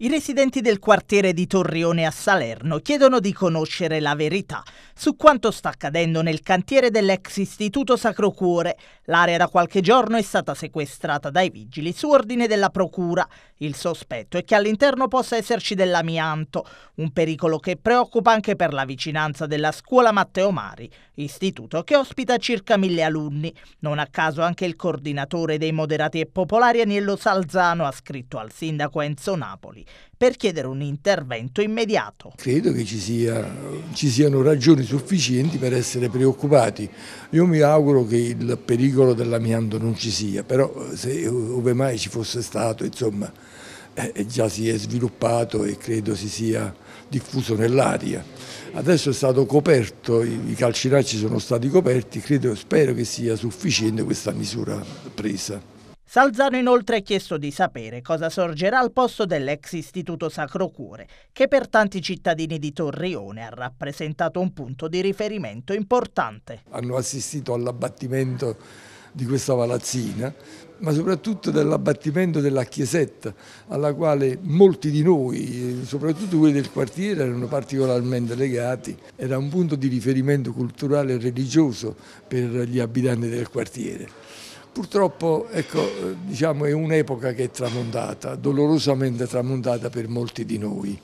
I residenti del quartiere di Torrione a Salerno chiedono di conoscere la verità su quanto sta accadendo nel cantiere dell'ex Istituto Sacro Cuore. L'area da qualche giorno è stata sequestrata dai vigili su ordine della Procura. Il sospetto è che all'interno possa esserci dell'amianto, un pericolo che preoccupa anche per la vicinanza della scuola Matteo Mari, istituto che ospita circa mille alunni. Non a caso anche il coordinatore dei moderati e popolari Aniello Salzano ha scritto al sindaco Enzo Napoli per chiedere un intervento immediato. Credo che ci, sia, ci siano ragioni sufficienti per essere preoccupati. Io mi auguro che il pericolo dell'amianto non ci sia, però eh, se eh, ove mai ci fosse stato, insomma, eh, eh, già si è sviluppato e credo si sia diffuso nell'aria. Adesso è stato coperto, i calcinacci sono stati coperti, credo, spero che sia sufficiente questa misura presa. Salzano inoltre ha chiesto di sapere cosa sorgerà al posto dell'ex istituto Sacro Cuore, che per tanti cittadini di Torrione ha rappresentato un punto di riferimento importante. Hanno assistito all'abbattimento di questa palazzina, ma soprattutto dell'abbattimento della chiesetta, alla quale molti di noi, soprattutto quelli del quartiere, erano particolarmente legati. Era un punto di riferimento culturale e religioso per gli abitanti del quartiere. Purtroppo ecco, eh, diciamo, è un'epoca che è tramontata, dolorosamente tramontata per molti di noi.